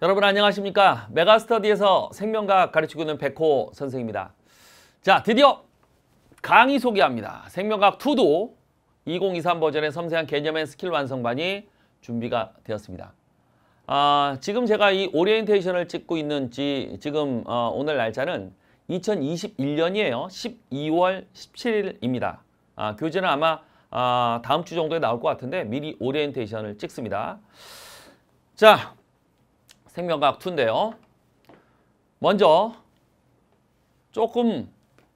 여러분 안녕하십니까 메가스터디에서 생명과학 가르치고 있는 백호 선생입니다 자 드디어 강의 소개합니다 생명과학 2도 2023 버전의 섬세한 개념 의 스킬 완성반이 준비가 되었습니다 아, 지금 제가 이 오리엔테이션을 찍고 있는지 지금 어, 오늘 날짜는 2021년이에요 12월 17일입니다 아, 교재는 아마 아, 다음 주 정도에 나올 것 같은데 미리 오리엔테이션을 찍습니다 자 생명과학 2인데요. 먼저 조금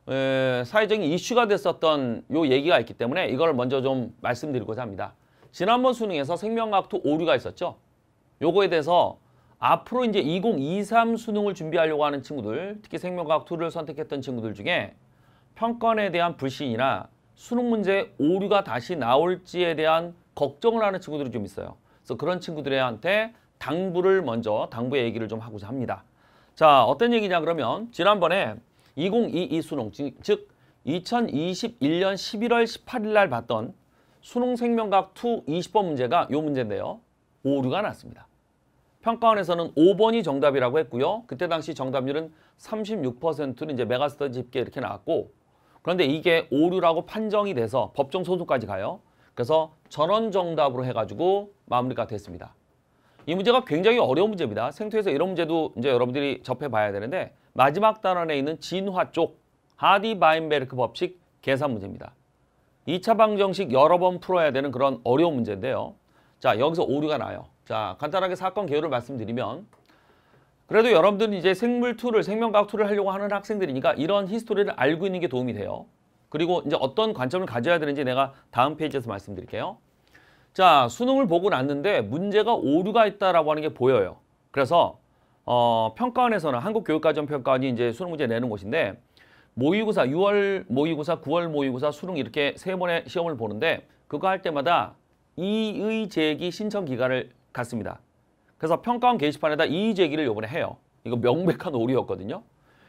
에, 사회적인 이슈가 됐었던 요 얘기가 있기 때문에 이걸 먼저 좀 말씀드리고자 합니다. 지난번 수능에서 생명과학 2 오류가 있었죠. 요거에 대해서 앞으로 이제 2023 수능을 준비하려고 하는 친구들, 특히 생명과학 2를 선택했던 친구들 중에 평가에 대한 불신이나 수능 문제 오류가 다시 나올지에 대한 걱정을 하는 친구들이 좀 있어요. 그래서 그런 친구들한테 당부를 먼저 당부의 얘기를 좀 하고자 합니다. 자, 어떤 얘기냐 그러면 지난번에 2022 수능, 즉 2021년 11월 18일 날 봤던 수능 생명과학 2 20번 문제가 요 문제인데요. 오류가 났습니다. 평가원에서는 5번이 정답이라고 했고요. 그때 당시 정답률은 36%는 이제 메가스터디 집계 이렇게 나왔고 그런데 이게 오류라고 판정이 돼서 법정 소송까지 가요. 그래서 전원 정답으로 해가지고 마무리가 됐습니다. 이 문제가 굉장히 어려운 문제입니다. 생토에서 이런 문제도 이제 여러분들이 접해봐야 되는데 마지막 단원에 있는 진화 쪽 하디바인베르크 법칙 계산 문제입니다. 2차 방정식 여러 번 풀어야 되는 그런 어려운 문제인데요. 자 여기서 오류가 나요. 자 간단하게 사건 개요를 말씀드리면 그래도 여러분들은 이제 생물 툴을 생명과학 툴을 하려고 하는 학생들이니까 이런 히스토리를 알고 있는 게 도움이 돼요. 그리고 이제 어떤 관점을 가져야 되는지 내가 다음 페이지에서 말씀드릴게요. 자, 수능을 보고 났는데 문제가 오류가 있다라고 하는 게 보여요. 그래서 어, 평가원에서는 한국교육과정평가원이 이제 수능 문제 내는 곳인데 모의고사 6월 모의고사, 9월 모의고사, 수능 이렇게 세 번의 시험을 보는데 그거 할 때마다 이의 제기 신청 기간을 갖습니다. 그래서 평가원 게시판에다 이의 제기를 요번에 해요. 이거 명백한 오류였거든요.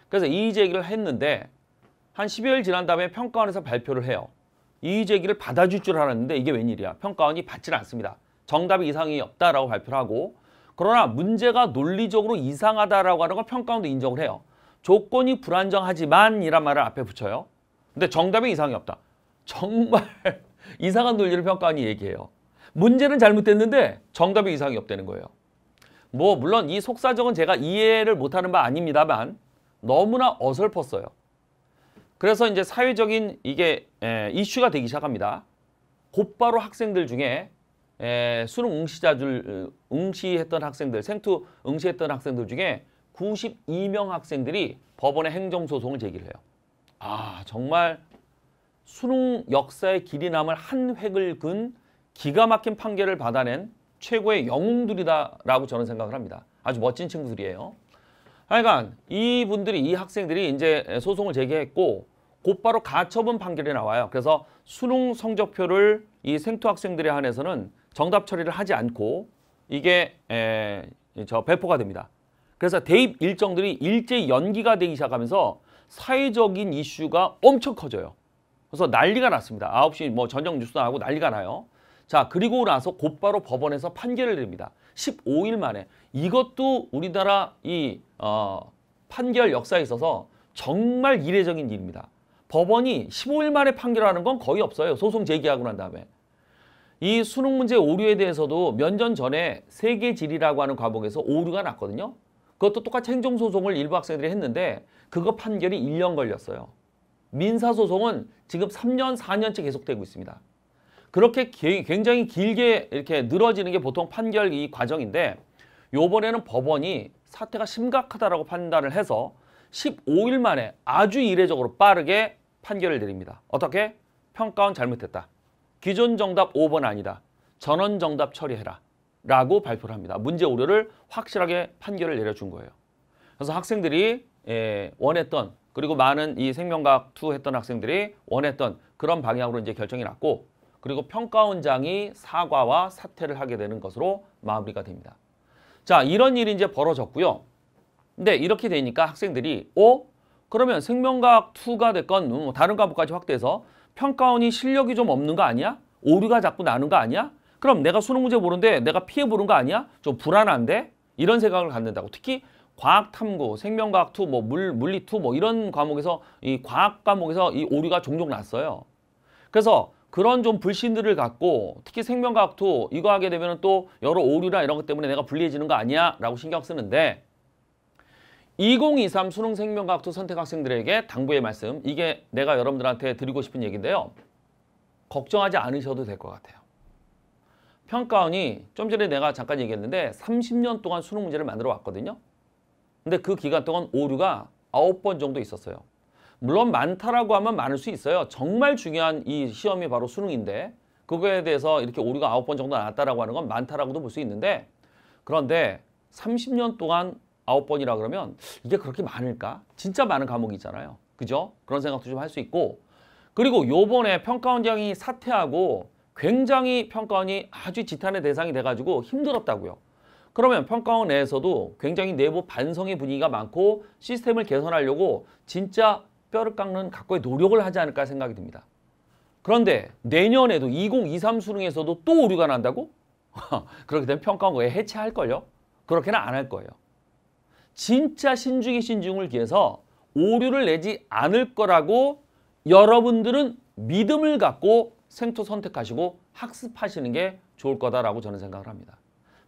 그래서 이의 제기를 했는데 한1 0월 지난 다음에 평가원에서 발표를 해요. 이의 제기를 받아줄 줄 알았는데 이게 웬일이야. 평가원이 받질 않습니다. 정답이 이상이 없다라고 발표를 하고 그러나 문제가 논리적으로 이상하다라고 하는 걸 평가원도 인정을 해요. 조건이 불안정하지만 이란 말을 앞에 붙여요. 근데 정답이 이상이 없다. 정말 이상한 논리를 평가원이 얘기해요. 문제는 잘못됐는데 정답이 이상이 없다는 거예요. 뭐 물론 이 속사정은 제가 이해를 못하는 바 아닙니다만 너무나 어설펐어요. 그래서 이제 사회적인 이게 에, 이슈가 되기 시작합니다. 곧바로 학생들 중에 에, 수능 응시자들 어, 응시했던 학생들 생투 응시했던 학생들 중에 92명 학생들이 법원에 행정소송을 제기를 해요. 아 정말 수능 역사의 길이 남을 한 획을 근 기가 막힌 판결을 받아낸 최고의 영웅들이다라고 저는 생각을 합니다. 아주 멋진 친구들이에요. 하여간 이분들이 이 학생들이 이제 소송을 제기했고 곧바로 가처분 판결이 나와요. 그래서 수능 성적표를 이생토 학생들에 한해서는 정답 처리를 하지 않고 이게 에, 저 배포가 됩니다. 그래서 대입 일정들이 일제 연기가 되기 시작하면서 사회적인 이슈가 엄청 커져요. 그래서 난리가 났습니다. 9시 뭐 전녁 뉴스 나고 난리가 나요. 자 그리고 나서 곧바로 법원에서 판결을 내립니다. 15일 만에 이것도 우리나라 이 어, 판결 역사에 있어서 정말 이례적인 일입니다. 법원이 15일 만에 판결하는 건 거의 없어요. 소송 제기하고 난 다음에. 이 수능 문제 오류에 대해서도 면전 전에 세계지리라고 하는 과목에서 오류가 났거든요. 그것도 똑같이 행정소송을 일부 학생들이 했는데 그거 판결이 1년 걸렸어요. 민사소송은 지금 3년, 4년째 계속되고 있습니다. 그렇게 굉장히 길게 이렇게 늘어지는 게 보통 판결 이 과정인데 요번에는 법원이 사태가 심각하다라고 판단을 해서 15일 만에 아주 이례적으로 빠르게 판결을 내립니다. 어떻게? 평가원 잘못했다. 기존 정답 5번 아니다. 전원 정답 처리해라. 라고 발표를 합니다. 문제 오류를 확실하게 판결을 내려준 거예요. 그래서 학생들이 예, 원했던 그리고 많은 이 생명과학 투 했던 학생들이 원했던 그런 방향으로 이제 결정이 났고 그리고 평가원장이 사과와 사퇴를 하게 되는 것으로 마무리가 됩니다. 자 이런 일이 이제 벌어졌고요. 근데 이렇게 되니까 학생들이 어? 그러면 생명과학 2가 됐건 음, 뭐 다른 과목까지 확대해서 평가원이 실력이 좀 없는 거 아니야? 오류가 자꾸 나는 거 아니야? 그럼 내가 수능 문제 보는데 내가 피해 보는 거 아니야? 좀 불안한데? 이런 생각을 갖는다고. 특히 과학탐구, 생명과학 2, 뭐 물, 물리 2, 뭐 이런 과목에서 이 과학 과목에서 이 오류가 종종 났어요. 그래서 그런 좀 불신들을 갖고 특히 생명과학 2 이거 하게 되면 또 여러 오류나 이런 것 때문에 내가 불리해지는 거 아니야? 라고 신경 쓰는데 2023 수능 생명과학도 선택 학생들에게 당부의 말씀 이게 내가 여러분들한테 드리고 싶은 얘기인데요. 걱정하지 않으셔도 될 것 같아요. 평가원이 좀 전에 내가 잠깐 얘기했는데 30년 동안 수능 문제를 만들어 왔거든요. 근데 그 기간 동안 오류가 9번 정도 있었어요. 물론 많다라고 하면 많을 수 있어요. 정말 중요한 이 시험이 바로 수능인데 그거에 대해서 이렇게 오류가 9번 정도 나왔다라고 하는 건 많다라고도 볼 수 있는데 그런데 30년 동안 아홉 번이라 그러면 이게 그렇게 많을까? 진짜 많은 과목이잖아요. 그죠? 그런 생각도 좀 할 수 있고 그리고 요번에 평가원장이 사퇴하고 굉장히 평가원이 아주 지탄의 대상이 돼가지고 힘들었다고요. 그러면 평가원 내에서도 굉장히 내부 반성의 분위기가 많고 시스템을 개선하려고 진짜 뼈를 깎는 각고의 노력을 하지 않을까 생각이 듭니다. 그런데 내년에도 2023 수능에서도 또 오류가 난다고? 그렇게 되면 평가원 왜 해체할걸요? 그렇게는 안 할 거예요. 진짜 신중이 신중을 기해서 오류를 내지 않을 거라고 여러분들은 믿음을 갖고 생토 선택하시고 학습하시는 게 좋을 거다라고 저는 생각을 합니다.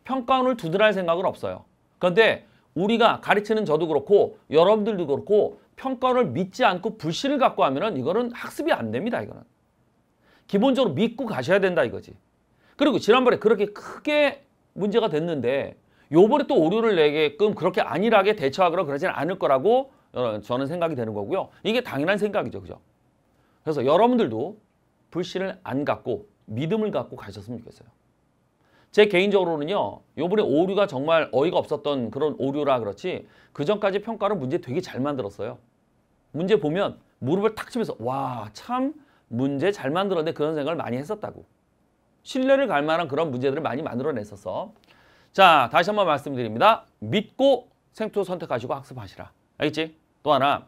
평가원을 두드할 생각은 없어요. 그런데 우리가 가르치는 저도 그렇고 여러분들도 그렇고 평가원을 믿지 않고 불신을 갖고 하면은 이거는 학습이 안 됩니다. 이거는 기본적으로 믿고 가셔야 된다 이거지. 그리고 지난번에 그렇게 크게 문제가 됐는데 요번에 또 오류를 내게끔 그렇게 안일하게 대처하거나 그러진 않을 거라고 어, 저는 생각이 되는 거고요. 이게 당연한 생각이죠. 그죠? 그래서 여러분들도 불신을 안 갖고 믿음을 갖고 가셨으면 좋겠어요. 제 개인적으로는요. 요번에 오류가 정말 어이가 없었던 그런 오류라 그렇지 그 전까지 평가를 문제 되게 잘 만들었어요. 문제 보면 무릎을 탁 치면서 와 참 문제 잘 만들었네 그런 생각을 많이 했었다고. 신뢰를 갈 만한 그런 문제들을 많이 만들어냈었어. 자, 다시 한 번 말씀드립니다. 믿고 생투 선택하시고 학습하시라. 알겠지? 또 하나,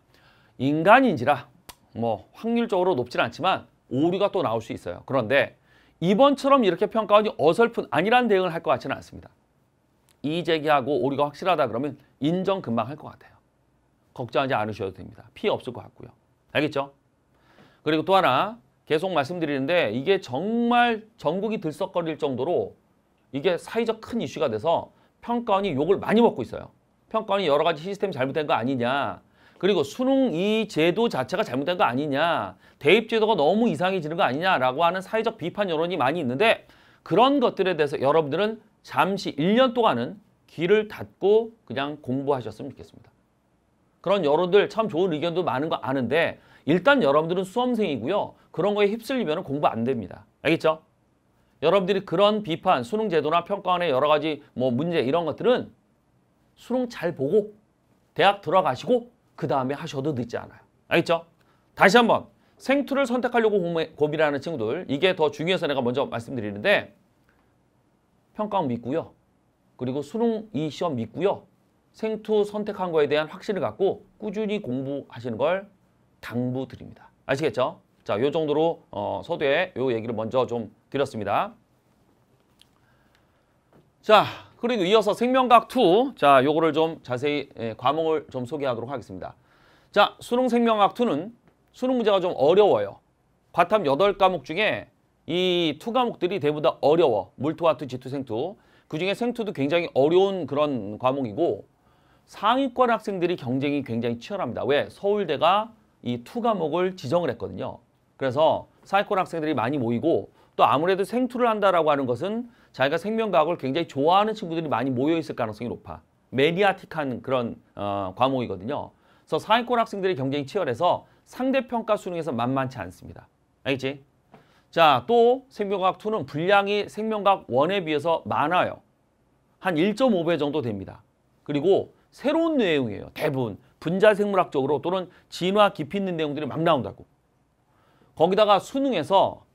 인간인지라 뭐 확률적으로 높진 않지만 오류가 또 나올 수 있어요. 그런데 이번처럼 이렇게 평가하니 어설픈 아니란 대응을 할 것 같지는 않습니다. 이의제기하고 오류가 확실하다 그러면 인정 금방 할 것 같아요. 걱정하지 않으셔도 됩니다. 피해 없을 것 같고요. 알겠죠? 그리고 또 하나 계속 말씀드리는데 이게 정말 전국이 들썩거릴 정도로 이게 사회적 큰 이슈가 돼서 평가원이 욕을 많이 먹고 있어요. 평가원이 여러 가지 시스템이 잘못된 거 아니냐. 그리고 수능 이 제도 자체가 잘못된 거 아니냐. 대입 제도가 너무 이상해지는 거 아니냐라고 하는 사회적 비판 여론이 많이 있는데 그런 것들에 대해서 여러분들은 잠시 1년 동안은 귀를 닫고 그냥 공부하셨으면 좋겠습니다. 그런 여러분들 참 좋은 의견도 많은 거 아는데 일단 여러분들은 수험생이고요. 그런 거에 휩쓸리면 공부 안 됩니다. 알겠죠? 여러분들이 그런 비판, 수능 제도나 평가원의 여러 가지 뭐 문제 이런 것들은 수능 잘 보고 대학 들어가시고 그 다음에 하셔도 늦지 않아요. 알겠죠? 다시 한번 생투를 선택하려고 고민하는 친구들 이게 더 중요해서 내가 먼저 말씀드리는데 평가원 믿고요. 그리고 수능 이 시험 믿고요. 생투 선택한 거에 대한 확신을 갖고 꾸준히 공부하시는 걸 당부드립니다. 아시겠죠? 자, 요 정도로 어, 서두에 요 얘기를 먼저 좀 드렸습니다. 자, 그리고 이어서 생명각 2. 자, 요거를 좀 자세히 예, 과목을 좀 소개하도록 하겠습니다. 자, 수능 생명학 2는 수능 문제가 좀 어려워요. 과탐 8과목 중에 이 2과목들이 대부분 다 어려워. 물투와투, 지투, 생투. 그중에 생투도 굉장히 어려운 그런 과목이고 상위권 학생들이 경쟁이 굉장히 치열합니다. 왜? 서울대가 이 2과목을 지정을 했거든요. 그래서 사회권 학생들이 많이 모이고 또 아무래도 생투를 한다라고 하는 것은 자기가 생명과학을 굉장히 좋아하는 친구들이 많이 모여 있을 가능성이 높아. 메디아틱한 그런 어, 과목이거든요. 그래서 사회권 학생들이 경쟁이 치열해서 상대평가 수능에서 만만치 않습니다. 알겠지? 자, 또 생명과학 2는 분량이 생명과학 1에 비해서 많아요. 한 1.5배 정도 됩니다. 그리고 새로운 내용이에요. 대부분 분자생물학적으로 또는 진화 깊이 있는 내용들이 막 나온다고. 거기다가 수능에서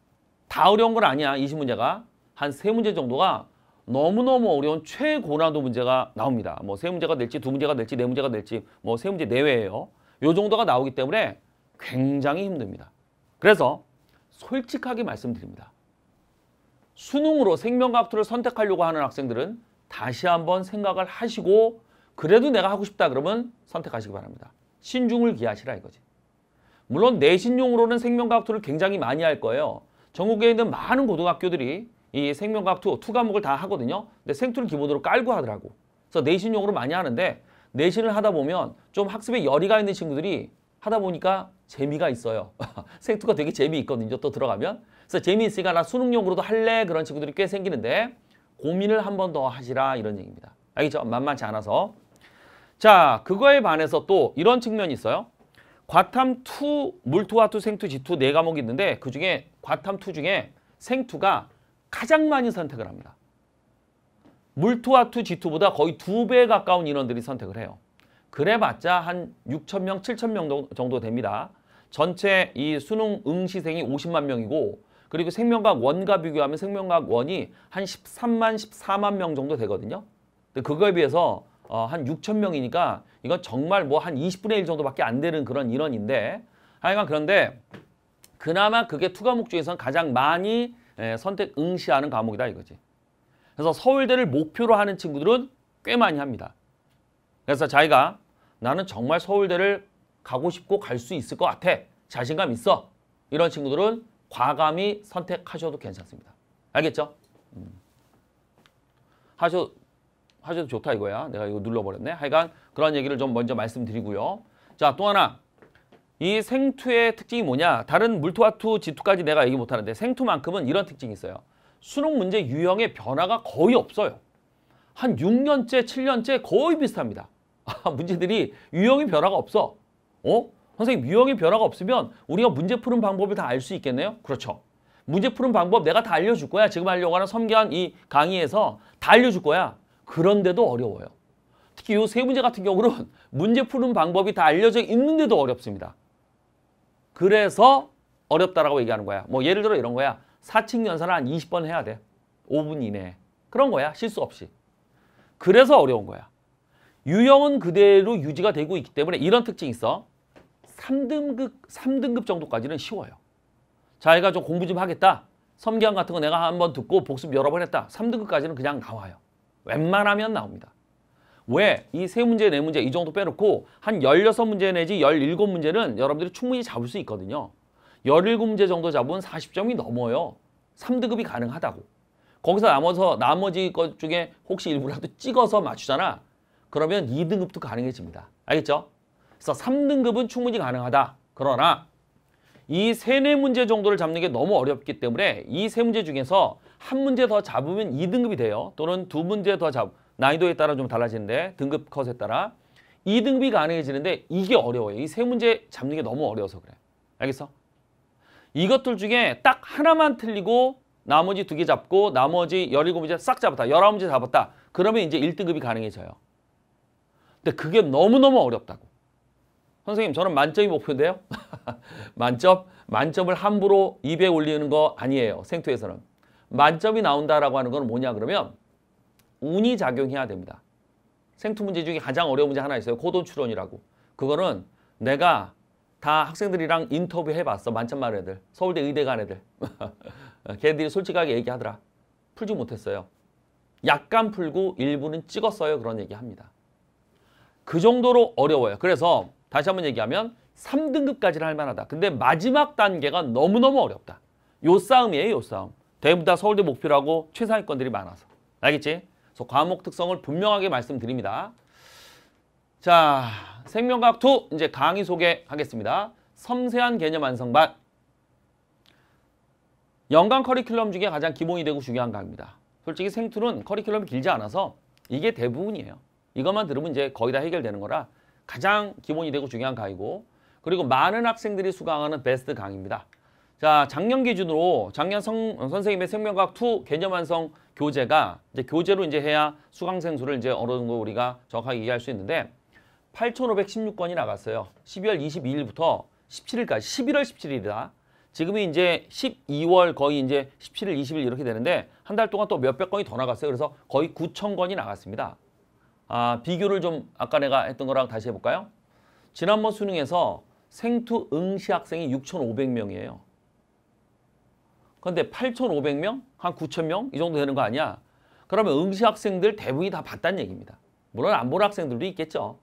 다 어려운 건 아니야. 20문제가. 한 세 문제 정도가 너무너무 어려운 최고난도 문제가 나옵니다. 뭐 세 문제가 될지 두 문제가 될지 네 문제가 될지 뭐 세 문제 내외예요. 요 정도가 나오기 때문에 굉장히 힘듭니다. 그래서 솔직하게 말씀드립니다. 수능으로 생명과학투를 선택하려고 하는 학생들은 다시 한번 생각을 하시고 그래도 내가 하고 싶다 그러면 선택하시기 바랍니다. 신중을 기하시라 이거지. 물론 내신용으로는 생명과학 투를 굉장히 많이 할 거예요. 전국에 있는 많은 고등학교들이 이 생명과학 2, 투 과목을 다 하거든요. 근데 생투를 기본으로 깔고 하더라고. 그래서 내신용으로 많이 하는데 내신을 하다 보면 좀 학습에 열의가 있는 친구들이 하다 보니까 재미가 있어요. 생투가 되게 재미있거든요. 또 들어가면. 그래서 재미있으니까 나 수능용으로도 할래 그런 친구들이 꽤 생기는데 고민을 한 번 더 하시라 이런 얘기입니다. 알겠죠? 만만치 않아서. 자, 그거에 반해서 또 이런 측면이 있어요. 과탐2, 물투와투 생투, 지투 네 과목이 있는데 그중에 과탐2 중에 생투가 가장 많이 선택을 합니다. 물투화투, 지투보다 거의 두 배 가까운 인원들이 선택을 해요. 그래봤자 한 6천 명, 7천 명 정도 됩니다. 전체 이 수능 응시생이 50만 명이고 그리고 생명과 원과 비교하면 생명과 원이 한 13만, 14만 명 정도 되거든요. 근데 그거에 비해서 어, 한 6천 명이니까 이건 정말 뭐 한 20분의 1 정도밖에 안 되는 그런 인원인데 하여간 그런데 그나마 그게 투 과목 중에선 가장 많이 에, 예, 선택 응시하는 과목이다 이거지. 그래서 서울대를 목표로 하는 친구들은 꽤 많이 합니다. 그래서 자기가 나는 정말 서울대를 가고 싶고 갈 수 있을 것 같아. 자신감 있어. 이런 친구들은 과감히 선택하셔도 괜찮습니다. 알겠죠? 음. 하셔 하셔도 좋다 이거야. 내가 이거 눌러버렸네. 하여간 그런 얘기를 좀 먼저 말씀드리고요. 자, 또 하나. 이 생투의 특징이 뭐냐? 다른 물투와 투, 지투까지 내가 얘기 못하는데 생투만큼은 이런 특징이 있어요. 수능 문제 유형의 변화가 거의 없어요. 한 6년째, 7년째 거의 비슷합니다. 아, 문제들이 유형이 변화가 없어. 어? 선생님, 유형이 변화가 없으면 우리가 문제 푸는 방법을 다 알 수 있겠네요? 그렇죠. 문제 푸는 방법 내가 다 알려줄 거야. 지금 하려고 하는 섬기한 이 강의에서 다 알려줄 거야. 그런데도 어려워요. 특히 이 세 문제 같은 경우는 문제 푸는 방법이 다 알려져 있는데도 어렵습니다. 그래서 어렵다라고 얘기하는 거야. 뭐 예를 들어 이런 거야. 사칙 연산을 한 20번 해야 돼. 5분 이내에. 그런 거야. 실수 없이. 그래서 어려운 거야. 유형은 그대로 유지가 되고 있기 때문에 이런 특징이 있어. 3등급, 3등급 정도까지는 쉬워요. 자기가 좀 공부 좀 하겠다. 섬기한 같은 거 내가 한번 듣고 복습 여러 번 했다. 3등급까지는 그냥 나와요. 웬만하면 나옵니다. 왜? 이 세 문제, 네 문제 이 정도 빼놓고 한1 6 문제 내지 1 7 문제는 여러분들이 충분히 잡을 수 있거든요. 1 7 문제 정도 잡으면 4 0 점이 넘어요. 3등급이 가능하다고. 거기서 남아서 나머지 것 중에 혹시 일부라도 찍어서 맞추잖아. 그러면 2등급도 가능해집니다. 알겠죠? 그래서 3등급은 충분히 가능하다. 그러나 이 세 네 문제 정도를 잡는 게 너무 어렵기 때문에 이 세 문제 중에서 한 문제 더 잡으면 2등급이 돼요. 또는 두 문제 더 잡, 난이도에 따라 좀 달라지는데 등급 컷에 따라 2등급이 가능해지는데 이게 어려워요. 이 세 문제 잡는 게 너무 어려워서 그래. 알겠어? 이것들 중에 딱 하나만 틀리고 나머지 두 개 잡고 나머지 17문제 싹 잡았다. 19문제 잡았다. 그러면 이제 1등급이 가능해져요. 근데 그게 너무너무 어렵다고. 선생님 저는 만점이 목표인데요. 만점? 만점을 함부로 입에 올리는 거 아니에요. 생투에서는. 만점이 나온다라고 하는 건 뭐냐 그러면 운이 작용해야 됩니다. 생투 문제 중에 가장 어려운 문제 하나 있어요. 고돈 추론이라고. 그거는 내가 다 학생들이랑 인터뷰 해봤어. 만점만 애들. 서울대 의대 간 애들. 걔들이 솔직하게 얘기하더라. 풀지 못했어요. 약간 풀고 일부는 찍었어요. 그런 얘기합니다. 그 정도로 어려워요. 그래서 다시 한 번 얘기하면 3등급까지는 할 만하다. 근데 마지막 단계가 너무너무 어렵다. 요 싸움이에요. 요 싸움. 대부분 다 서울대 목표라고 최상위권들이 많아서. 알겠지? 그래서 과목 특성을 분명하게 말씀드립니다. 자, 생명과학 2 이제 강의 소개하겠습니다. 섬세한 개념 완성반. 연간 커리큘럼 중에 가장 기본이 되고 중요한 강의입니다. 솔직히 생투는 커리큘럼이 길지 않아서 이게 대부분이에요. 이것만 들으면 이제 거의 다 해결되는 거라 가장 기본이 되고 중요한 강의고 그리고 많은 학생들이 수강하는 베스트 강의입니다. 자, 작년 기준으로 작년 성, 어, 선생님의 생명과학 2 개념 완성 교재가 이제 교재로 이제 해야 수강생 수를 이제 어느 정도 우리가 정확하게 이해할 수 있는데 8,516건이 나갔어요. 12월 22일부터 17일까지 11월 17일이다. 지금이 이제 12월 거의 이제 17일, 20일 이렇게 되는데 한 달 동안 또 몇백 건이 더 나갔어요. 그래서 거의 9천 건이 나갔습니다. 아, 비교를 좀 아까 내가 했던 거랑 다시 해볼까요? 지난번 수능에서 생투 응시 학생이 6,500명이에요. 근데 8,500명? 한 9,000명? 이 정도 되는 거 아니야? 그러면 응시 학생들 대부분이 다 봤다는 얘기입니다. 물론 안 보는 학생들도 있겠죠.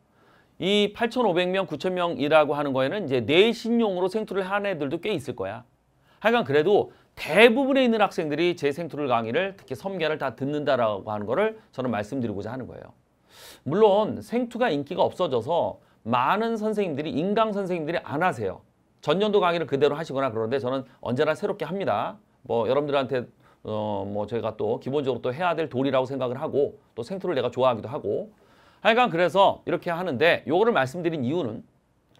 이 8,500명, 9,000명이라고 하는 거에는 이제 내신용으로 생투를 하는 애들도 꽤 있을 거야. 하여간 그래도 대부분에 있는 학생들이 제 생투를 강의를 특히 섬계를 다 듣는다라고 하는 거를 저는 말씀드리고자 하는 거예요. 물론 생투가 인기가 없어져서 많은 선생님들이 인강 선생님들이 안 하세요. 전년도 강의를 그대로 하시거나 그런데 저는 언제나 새롭게 합니다. 뭐 여러분들한테 어 뭐 제가 또 기본적으로 또 해야 될 도리라고 생각을 하고 또 생토를 내가 좋아하기도 하고 하여간 그래서 이렇게 하는데 요거를 말씀드린 이유는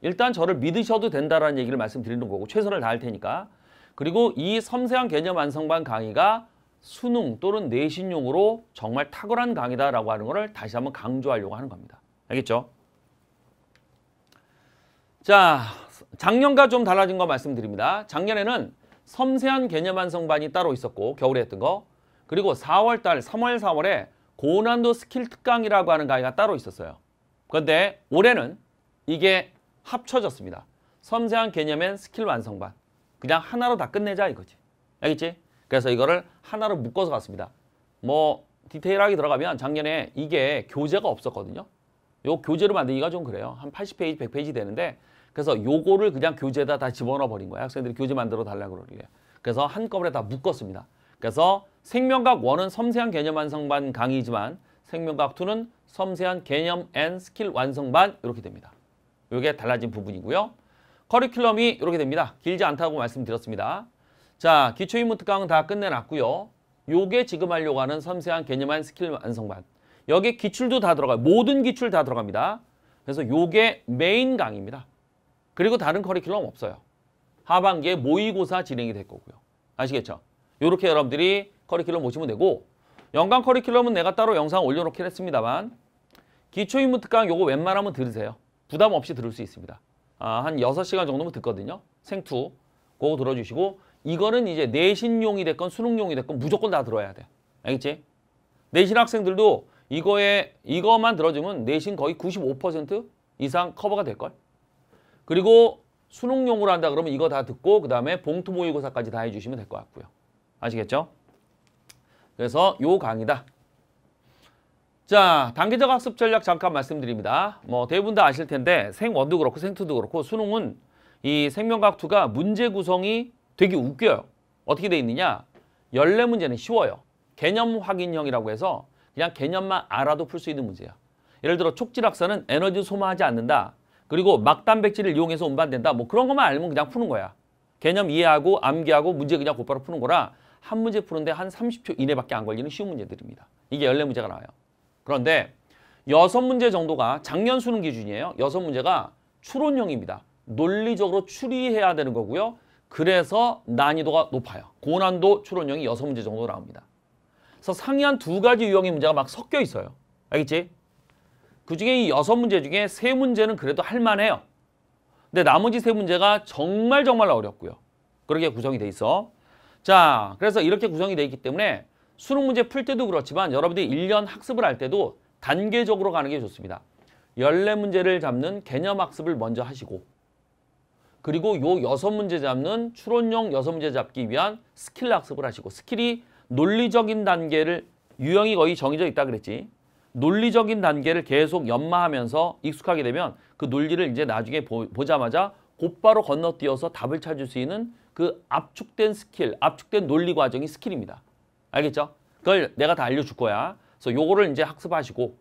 일단 저를 믿으셔도 된다라는 얘기를 말씀드리는 거고 최선을 다할 테니까 그리고 이 섬세한 개념 완성반 강의가 수능 또는 내신용으로 정말 탁월한 강의다라고 하는 것을 다시 한번 강조하려고 하는 겁니다. 알겠죠? 자, 작년과 좀 달라진 거 말씀드립니다. 작년에는 섬세한 개념 완성반이 따로 있었고 겨울에 했던 거 그리고 4월달 3월 4월에 고난도 스킬 특강이라고 하는 강의가 따로 있었어요. 그런데 올해는 이게 합쳐졌습니다. 섬세한 개념엔 스킬 완성반 그냥 하나로 다 끝내자 이거지. 알겠지? 그래서 이거를 하나로 묶어서 갔습니다. 뭐 디테일하게 들어가면 작년에 이게 교재가 없었거든요. 요 교재로 만들기가 좀 그래요. 한 80페이지, 100페이지 되는데 그래서 요거를 그냥 교재에다 다 집어넣어 버린 거야. 학생들이 교재 만들어 달라고 그러길래. 그래서 한꺼번에 다 묶었습니다. 그래서 생명과학 1은 섬세한 개념 완성반 강의지만 생명과학 2는 섬세한 개념 앤 스킬 완성반 이렇게 됩니다. 이게 달라진 부분이고요. 커리큘럼이 이렇게 됩니다. 길지 않다고 말씀드렸습니다. 자, 기초인문 특강은 다 끝내놨고요. 요게 지금 하려고 하는 섬세한 개념 앤 스킬 완성반. 여기 기출도 다 들어가요. 모든 기출 다 들어갑니다. 그래서 요게 메인 강의입니다. 그리고 다른 커리큘럼 없어요. 하반기에 모의고사 진행이 될 거고요. 아시겠죠? 이렇게 여러분들이 커리큘럼 보시면 되고 연간 커리큘럼은 내가 따로 영상 올려놓긴 했습니다만 기초인문 특강 요거 웬만하면 들으세요. 부담 없이 들을 수 있습니다. 아, 한 6시간 정도면 듣거든요. 생투. 그거 들어주시고 이거는 이제 내신용이 됐건 수능용이 됐건 무조건 다 들어야 돼. 알겠지? 내신 학생들도 이거에 이거만 들어주면 내신 거의 95% 이상 커버가 될걸? 그리고 수능용으로 한다 그러면 이거 다 듣고 그 다음에 봉투 모의고사까지 다 해주시면 될 것 같고요. 아시겠죠? 그래서 요 강의다. 자, 단계적 학습 전략 잠깐 말씀드립니다. 뭐 대부분 다 아실 텐데 생원도 그렇고 생투도 그렇고 수능은 이 생명각투가 문제 구성이 되게 웃겨요. 어떻게 돼 있느냐? 열네 문제는 쉬워요. 개념 확인형이라고 해서 그냥 개념만 알아도 풀 수 있는 문제야. 예를 들어 촉질학사는 에너지 소모하지 않는다. 그리고 막단백질을 이용해서 운반된다. 뭐 그런 것만 알면 그냥 푸는 거야. 개념 이해하고 암기하고 문제 그냥 곧바로 푸는 거라 한 문제 푸는데 한 30초 이내밖에 안 걸리는 쉬운 문제들입니다. 이게 열네 문제가 나와요. 그런데 여섯 문제 정도가 작년 수능 기준이에요. 여섯 문제가 추론형입니다. 논리적으로 추리해야 되는 거고요. 그래서 난이도가 높아요. 고난도 추론형이 여섯 문제 정도 나옵니다. 그래서 상위한두 가지 유형의 문제가 막 섞여 있어요. 알겠지? 그중에 이 여섯 문제 중에 세 문제는 그래도 할만해요. 근데 나머지 세 문제가 정말 정말 어렵고요. 그렇게 구성이 돼 있어. 자, 그래서 이렇게 구성이 돼 있기 때문에 수능 문제 풀 때도 그렇지만 여러분들이 일년 학습을 할 때도 단계적으로 가는 게 좋습니다. 열네 문제를 잡는 개념 학습을 먼저 하시고 그리고 요 여섯 문제 잡는 추론용 여섯 문제 잡기 위한 스킬 학습을 하시고 스킬이 논리적인 단계를 유형이 거의 정해져 있다 그랬지. 논리적인 단계를 계속 연마하면서 익숙하게 되면 그 논리를 이제 나중에 보, 보자마자 곧바로 건너뛰어서 답을 찾을 수 있는 그 압축된 스킬, 압축된 논리 과정이 스킬입니다. 알겠죠? 그걸 내가 다 알려줄 거야. 그래서 요거를 이제 학습하시고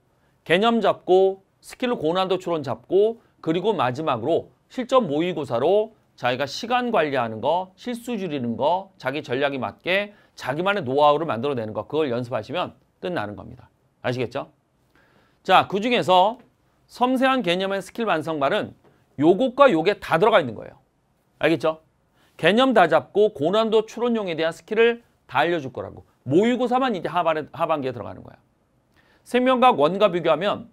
개념 잡고 스킬 고난도 추론 잡고 그리고 마지막으로 실전 모의고사로 자기가 시간 관리하는 거, 실수 줄이는 거, 자기 전략에 맞게 자기만의 노하우를 만들어내는 거 그걸 연습하시면 끝나는 겁니다. 아시겠죠? 자, 그 중에서 섬세한 개념의 스킬 완성발은 요것과 요게 다 들어가 있는 거예요. 알겠죠? 개념 다 잡고 고난도 추론용에 대한 스킬을 다 알려줄 거라고. 모의고사만 이제 하반, 하반기에 들어가는 거야. 생명과학 원과 비교하면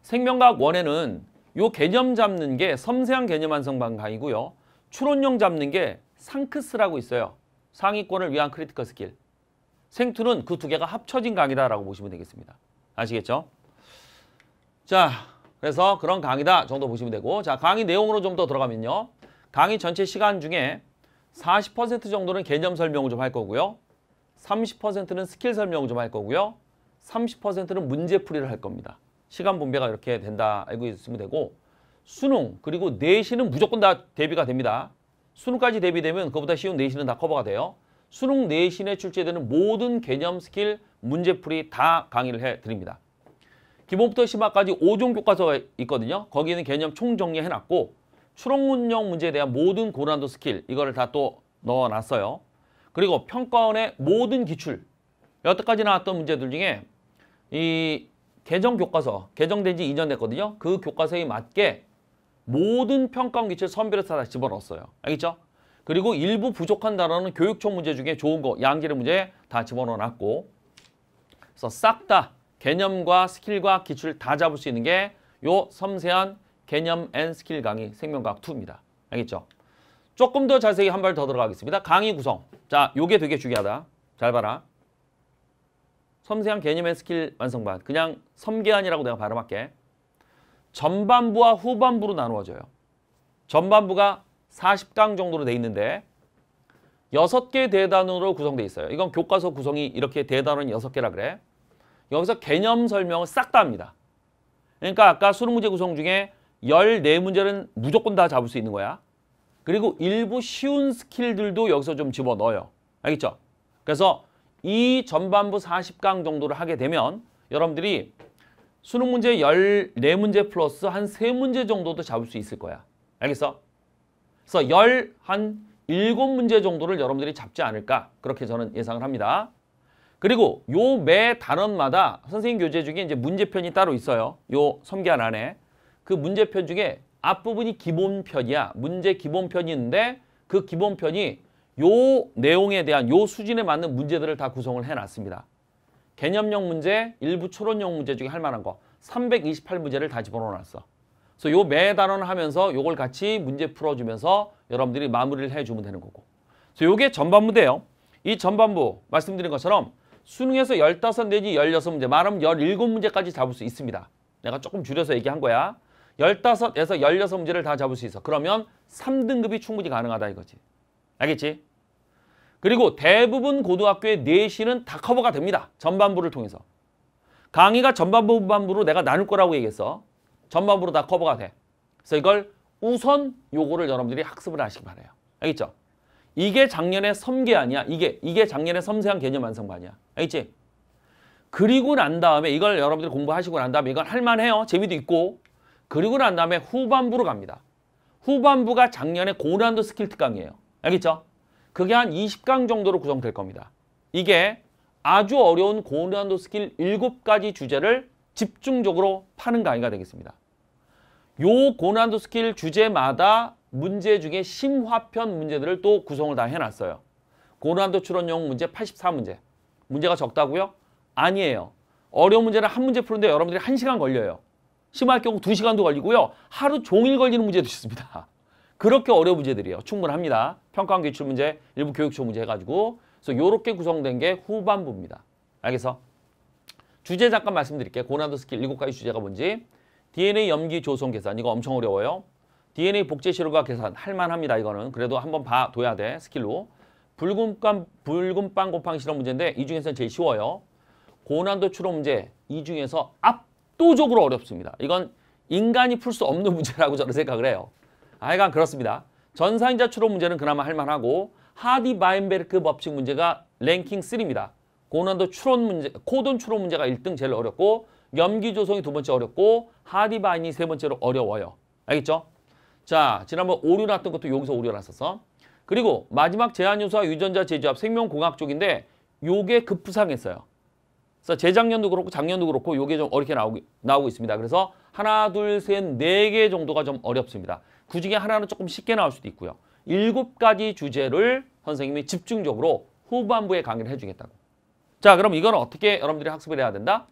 생명과학 원에는 요 개념 잡는 게 섬세한 개념 완성방 강이고요. 추론용 잡는 게 상크스라고 있어요. 상위권을 위한 크리티컬 스킬. 생투는 그 두 개가 합쳐진 강이다라고 보시면 되겠습니다. 아시겠죠? 자, 그래서 그런 강의다 정도 보시면 되고 자, 강의 내용으로 좀 더 들어가면요. 강의 전체 시간 중에 40% 정도는 개념 설명을 좀 할 거고요. 30%는 스킬 설명을 좀 할 거고요. 30%는 문제풀이를 할 겁니다. 시간 분배가 이렇게 된다 알고 있으면 되고 수능 그리고 내신은 무조건 다 대비가 됩니다. 수능까지 대비되면 그보다 쉬운 내신은 다 커버가 돼요. 수능 내신에 출제되는 모든 개념, 스킬, 문제풀이 다 강의를 해드립니다. 기본부터 심화까지 5종 교과서가 있거든요. 거기는 개념 총정리해놨고 추론운영 문제에 대한 모든 고난도 스킬 이거를 다 또 넣어놨어요. 그리고 평가원의 모든 기출 여태까지 나왔던 문제들 중에 이 개정 교과서 개정된 지 2년 됐거든요. 그 교과서에 맞게 모든 평가원 기출 선별해서 다 집어넣었어요. 알겠죠? 그리고 일부 부족한 단어는 교육청 문제 중에 좋은 거 양질의 문제 다 집어넣어놨고 그래서 싹다 개념과 스킬과 기출 다 잡을 수 있는 게 요 섬세한 개념 앤 스킬 강의 생명과학 2입니다. 알겠죠? 조금 더 자세히 한 발 더 들어가겠습니다. 강의 구성. 자, 요게 되게 중요하다. 잘 봐라. 섬세한 개념 앤 스킬 완성반. 그냥 섬계안이라고 내가 발음할게. 전반부와 후반부로 나누어져요. 전반부가 40강 정도로 돼 있는데 6개 대단원으로 구성돼 있어요. 이건 교과서 구성이 이렇게 대단원 6개라 그래. 여기서 개념 설명을 싹 다 합니다. 그러니까 아까 수능 문제 구성 중에 14문제는 무조건 다 잡을 수 있는 거야. 그리고 일부 쉬운 스킬들도 여기서 좀 집어넣어요. 알겠죠? 그래서 이 전반부 40강 정도를 하게 되면 여러분들이 수능 문제 14문제 플러스 한 3문제 정도도 잡을 수 있을 거야. 알겠어? 그래서 열한 7문제 정도를 여러분들이 잡지 않을까 그렇게 저는 예상을 합니다. 그리고 요 매 단원마다 선생님 교재 중에 이제 문제편이 따로 있어요. 요 섬기안 안에. 그 문제편 중에 앞부분이 기본편이야. 문제 기본편인데그 기본편이 요 내용에 대한 요 수준에 맞는 문제들을 다 구성을 해놨습니다. 개념형 문제, 일부 초론형 문제 중에 할 만한 거 328문제를 다 집어넣어놨어. 그래서 요 매 단원을 하면서 요걸 같이 문제 풀어주면서 여러분들이 마무리를 해주면 되는 거고. 그래서 요게 전반부인데요. 이 전반부 말씀드린 것처럼 수능에서 열다섯 내지 열여섯 문제 말하면 열일곱 문제까지 잡을 수 있습니다. 내가 조금 줄여서 얘기한 거야. 열다섯에서 열여섯 문제를다 잡을 수 있어. 그러면 삼등급이 충분히 가능하다 이거지. 알겠지? 그리고 대부분 고등학교의 내신은 다 커버가 됩니다. 전반부를 통해서. 강의가 전반부, 후반부로 내가 나눌 거라고 얘기했어. 전반부로 다 커버가 돼. 그래서 이걸 우선 요거를 여러분들이 학습을 하시기 바래요. 알겠죠? 이게 작년에 섬계 아니야. 이게 이게 작년에 섬세한 개념 완성반이야. 알겠지? 그리고 난 다음에 이걸 여러분들 이 공부하시고 난 다음에 이건 할만해요. 재미도 있고. 그리고 난 다음에 후반부로 갑니다. 후반부가 작년에 고난도 스킬 특강이에요. 알겠죠? 그게 한 20강 정도로 구성될 겁니다. 이게 아주 어려운 고난도 스킬 7가지 주제를 집중적으로 파는 강의가 되겠습니다. 요 고난도 스킬 주제마다 문제 중에 심화편 문제들을 또 구성을 다 해놨어요. 고난도 추론용 문제 84문제. 문제가 적다고요? 아니에요. 어려운 문제는 한 문제 푸는데 여러분들이 한시간 걸려요. 심할 경우 두시간도 걸리고요. 하루 종일 걸리는 문제도 있습니다. 그렇게 어려운 문제들이에요. 충분합니다. 평가원 기출 문제, 일부 교육청 문제 해가지고 그래서 요렇게 구성된 게 후반부입니다. 알겠어? 주제 잠깐 말씀드릴게요. 고난도 스킬 7가지 주제가 뭔지 DNA 염기 조성 계산 이거 엄청 어려워요. DNA 복제 시료가 계산 할만합니다. 이거는 그래도 한번 봐둬야 돼 스킬로. 붉은빵 붉은빵 곱팡이 실험 문제인데 이중에서 제일 쉬워요. 고난도 추론 문제 이 중에서 압도적으로 어렵습니다. 이건 인간이 풀 수 없는 문제라고 저는 생각을 해요. 아, 하여간 그렇습니다. 전사인자 추론 문제는 그나마 할만하고 하디 바인베르크 법칙 문제가 랭킹 3입니다. 고난도 추론 문제, 코돈 추론 문제가 1등 제일 어렵고 염기 조성이 두 번째 어렵고 하디 바인이 세 번째로 어려워요. 알겠죠? 자, 지난번 오류 났던 것도 여기서 오류 났었어. 그리고 마지막 제한유사 유전자 제조합 생명공학 쪽인데 요게 급부상했어요. 그래서 재작년도 그렇고 작년도 그렇고 요게 좀 어렵게 나오고, 나오고 있습니다. 그래서 하나, 둘, 셋, 네 개 정도가 좀 어렵습니다. 그 중에 하나는 조금 쉽게 나올 수도 있고요. 일곱 가지 주제를 선생님이 집중적으로 후반부에 강의를 해주겠다고. 자, 그럼 이건 어떻게 여러분들이 학습을 해야 된다?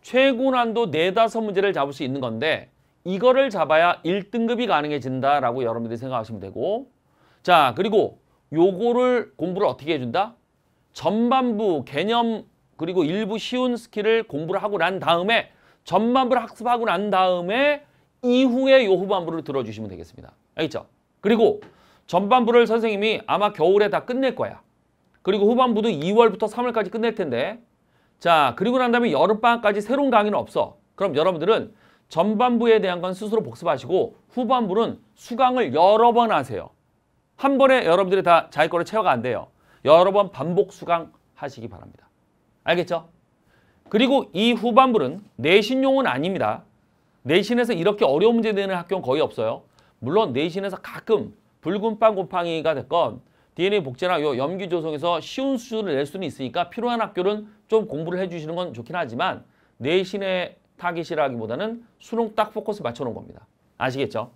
최고 난도 네다섯 문제를 잡을 수 있는 건데 이거를 잡아야 1등급이 가능해진다라고 여러분들이 생각하시면 되고 자 그리고 요거를 공부를 어떻게 해준다? 전반부 개념 그리고 일부 쉬운 스킬을 공부를 하고 난 다음에 전반부를 학습하고 난 다음에 이후에 요 후반부를 들어주시면 되겠습니다. 알겠죠? 그리고 전반부를 선생님이 아마 겨울에 다 끝낼 거야. 그리고 후반부도 2월부터 3월까지 끝낼 텐데 자 그리고 난 다음에 여름방학까지 새로운 강의는 없어. 그럼 여러분들은 전반부에 대한 건 스스로 복습하시고 후반부는 수강을 여러 번 하세요. 한 번에 여러분들이 다 자기 거를 채워가 안 돼요. 여러 번 반복 수강하시기 바랍니다. 알겠죠? 그리고 이 후반부는 내신용은 아닙니다. 내신에서 이렇게 어려운 문제 내는 학교는 거의 없어요. 물론 내신에서 가끔 붉은빵 곰팡이가 됐건 DNA 복제나 요 염기 조성에서 쉬운 수준을 낼 수는 있으니까 필요한 학교는 좀 공부를 해주시는 건 좋긴 하지만 내신에 타깃이라 하기보다는 수능 딱 포커스 맞춰놓은 겁니다. 아시겠죠?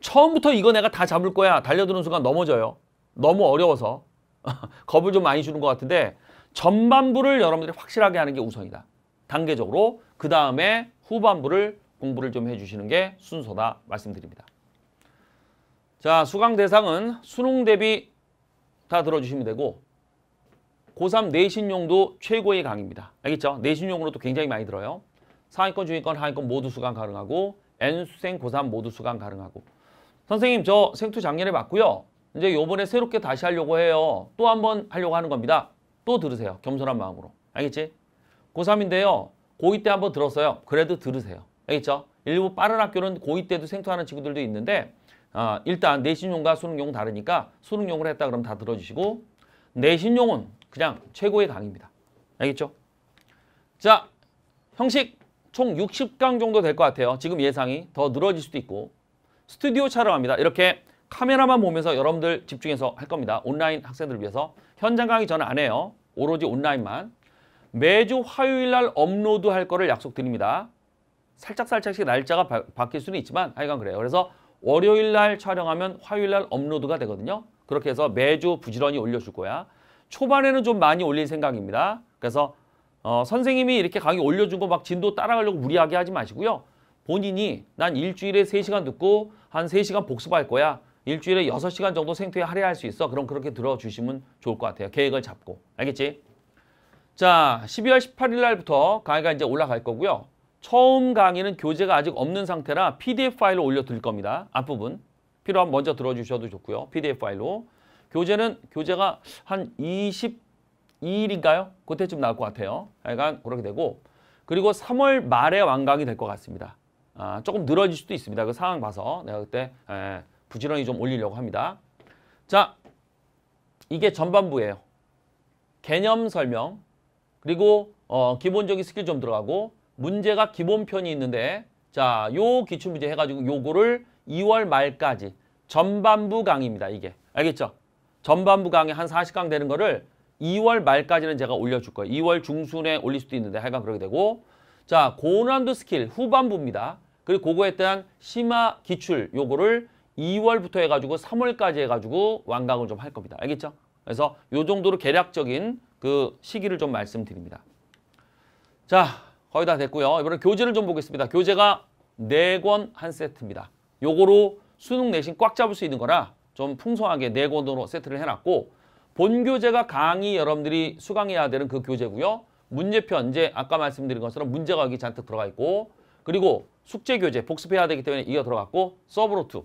처음부터 이거 내가 다 잡을 거야 달려드는 순간 넘어져요. 너무 어려워서 겁을 좀 많이 주는 것 같은데 전반부를 여러분들이 확실하게 하는 게 우선이다. 단계적으로 그 다음에 후반부를 공부를 좀 해주시는 게 순서다 말씀드립니다. 자 수강 대상은 수능 대비 다 들어주시면 되고 고3 내신용도 최고의 강입니다. 의 알겠죠? 내신용으로도 굉장히 많이 들어요. 상위권, 중위권, 하위권 모두 수강 가능하고 N수생, 고3 모두 수강 가능하고 선생님 저 생투 작년에 봤고요. 이제 요번에 새롭게 다시 하려고 해요. 또 한 번 하려고 하는 겁니다. 또 들으세요. 겸손한 마음으로. 알겠지? 고3인데요. 고2 때 한 번 들었어요. 그래도 들으세요. 알겠죠? 일부 빠른 학교는 고2 때도 생투하는 친구들도 있는데 아, 일단 내신용과 수능용 다르니까 수능용을 했다 그러면 다 들어주시고 내신용은 그냥 최고의 강입니다. 의 알겠죠? 자, 형식 총 60강 정도 될 것 같아요. 지금 예상이 더 늘어질 수도 있고 스튜디오 촬영합니다. 이렇게 카메라만 보면서 여러분들 집중해서 할 겁니다. 온라인 학생들을 위해서 현장 강의 저는 안 해요. 오로지 온라인만 매주 화요일 날 업로드 할 거를 약속드립니다. 살짝살짝씩 날짜가 바, 바뀔 수는 있지만 하여간 그래요. 그래서 월요일 날 촬영하면 화요일 날 업로드가 되거든요. 그렇게 해서 매주 부지런히 올려줄 거야. 초반에는 좀 많이 올릴 생각입니다. 그래서 어, 선생님이 이렇게 강의 올려주고막 진도 따라가려고 무리하게 하지 마시고요. 본인이 난 일주일에 세시간 듣고 한 세시간 복습할 거야. 일주일에 여섯 시간 정도 생태에 할애할 수 있어. 그럼 그렇게 들어주시면 좋을 것 같아요. 계획을 잡고. 알겠지? 자, 12월 18일 날부터 강의가 이제 올라갈 거고요. 처음 강의는 교재가 아직 없는 상태라 PDF 파일로 올려드릴 겁니다. 앞부분. 필요하면 먼저 들어주셔도 좋고요. PDF 파일로. 교재는 교재가 한 22일인가요? 그때쯤 나올 것 같아요. 약간 그렇게 되고 그리고 3월 말에 완강이 될 것 같습니다. 아, 조금 늘어질 수도 있습니다. 그 상황 봐서 내가 그때 에, 예, 부지런히 좀 올리려고 합니다. 자, 이게 전반부예요. 개념 설명, 그리고 어, 기본적인 스킬 좀 들어가고 문제가 기본편이 있는데 자, 요 기출문제 해가지고 요거를 2월 말까지 전반부 강의입니다. 이게 알겠죠? 전반부 강의 한 40강 되는 거를 2월 말까지는 제가 올려줄 거예요. 2월 중순에 올릴 수도 있는데 하여간 그렇게 되고 자 고난도 스킬 후반부입니다. 그리고 그거에 대한 심화 기출 요거를 2월부터 해가지고 3월까지 해가지고 완강을 좀 할 겁니다. 알겠죠? 그래서 요 정도로 개략적인 그 시기를 좀 말씀드립니다. 자 거의 다 됐고요. 이번에 교재를 좀 보겠습니다. 교재가 4권 한 세트입니다. 요거로 수능 내신 꽉 잡을 수 있는 거라 좀 풍성하게 네 권으로 세트를 해놨고 본 교재가 강의 여러분들이 수강해야 되는 그 교재고요. 문제편 이제 아까 말씀드린 것처럼 문제가 여기 잔뜩 들어가 있고 그리고 숙제 교재 복습해야 되기 때문에 이거 들어갔고 서브로트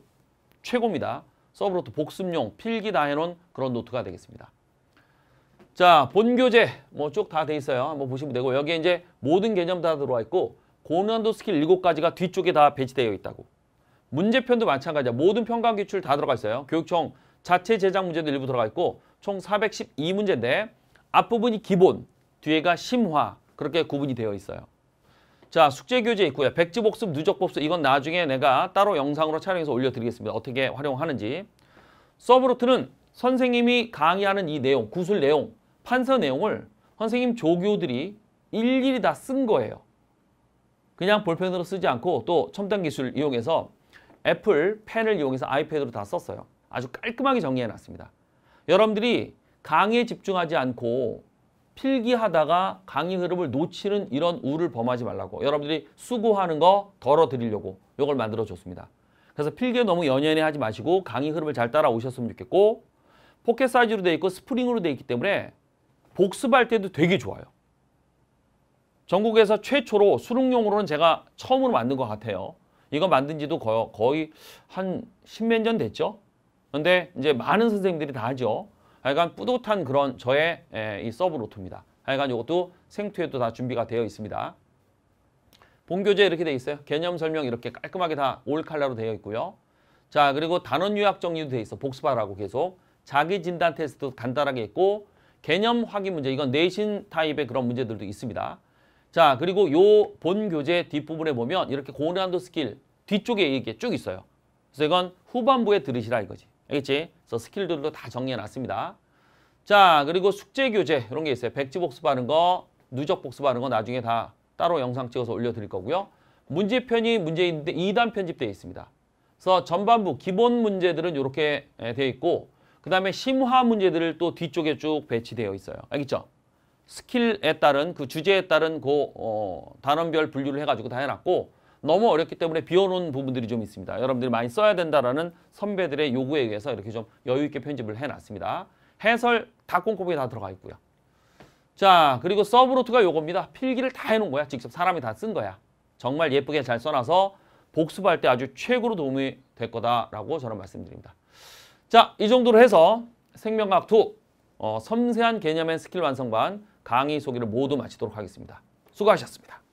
최고입니다. 서브로트 복습용 필기 다 해놓은 그런 노트가 되겠습니다. 자, 본 교재 뭐쭉 다 돼 있어요. 한번 보시면 되고 여기에 이제 모든 개념 다 들어와 있고 고난도 스킬 7가지가 뒤쪽에 다 배치되어 있다고. 문제편도 마찬가지야. 모든 평가 기출 다 들어가 있어요. 교육청 자체 제작 문제도 일부 들어가 있고 총 412문제인데 앞부분이 기본, 뒤에가 심화 그렇게 구분이 되어 있어요. 자, 숙제 교재 있고요. 백지 복습, 누적 복습 이건 나중에 내가 따로 영상으로 촬영해서 올려드리겠습니다. 어떻게 활용하는지. 서브로트는 선생님이 강의하는 이 내용, 구술 내용, 판서 내용을 선생님 조교들이 일일이 다 쓴 거예요. 그냥 볼펜으로 쓰지 않고 또 첨단 기술 이용해서 애플 펜을 이용해서 아이패드로 다 썼어요. 아주 깔끔하게 정리해놨습니다. 여러분들이 강의에 집중하지 않고 필기하다가 강의 흐름을 놓치는 이런 우를 범하지 말라고 여러분들이 수고하는 거 덜어드리려고 이걸 만들어줬습니다. 그래서 필기에 너무 연연해 하지 마시고 강의 흐름을 잘 따라오셨으면 좋겠고 포켓 사이즈로 되어 있고 스프링으로 되어 있기 때문에 복습할 때도 되게 좋아요. 전국에서 최초로 수능용으로는 제가 처음으로 만든 것 같아요. 이거 만든 지도 거의, 거의 한 십몇 년 됐죠. 근데 이제 많은 선생님들이 다 하죠. 하여간 뿌듯한 그런 저의 에, 예, 이 서브 노트입니다. 하여간 이것도 생투에도 다 준비가 되어 있습니다. 본교재 이렇게 되어 있어요. 개념 설명 이렇게 깔끔하게 다 올 칼라로 되어 있고요. 자 그리고 단원 요약 정리도 되어 있어. 복습하라고 계속. 자기 진단 테스트도 간단하게 있고 개념 확인 문제 이건 내신 타입의 그런 문제들도 있습니다. 자 그리고 요 본 교재 뒷부분에 보면 이렇게 고난도 스킬 뒤쪽에 이게 렇쭉 있어요. 그래서 이건 후반부에 들으시라 이거지. 알겠지? 그래서 스킬들도 다 정리해놨습니다. 자 그리고 숙제 교재 이런 게 있어요. 백지 복습하는 거, 누적 복습하는 거 나중에 다 따로 영상 찍어서 올려드릴 거고요. 문제편이 문제있는데 2단 편집되어 있습니다. 그래서 전반부 기본 문제들은 이렇게 예, 되어 있고 그 다음에 심화 문제들을 또 뒤쪽에 쭉 배치되어 있어요. 알겠죠? 스킬에 따른 그 주제에 따른 그 어, 단원별 분류를 해가지고 다 해놨고 너무 어렵기 때문에 비워놓은 부분들이 좀 있습니다. 여러분들이 많이 써야 된다라는 선배들의 요구에 의해서 이렇게 좀 여유 있게 편집을 해놨습니다. 해설 다꼼꼼하다 들어가 있고요. 자 그리고 서브로트가 요겁니다. 필기를 다 해놓은 거야. 직접 사람이 다 쓴 거야. 정말 예쁘게 잘 써놔서 복습할 때 아주 최고로 도움이 될 거다라고 저는 말씀드립니다. 자이 정도로 해서 생명과학 2 어, 섬세한 개념의 스킬 완성반 강의 소개를 모두 마치도록 하겠습니다. 수고하셨습니다.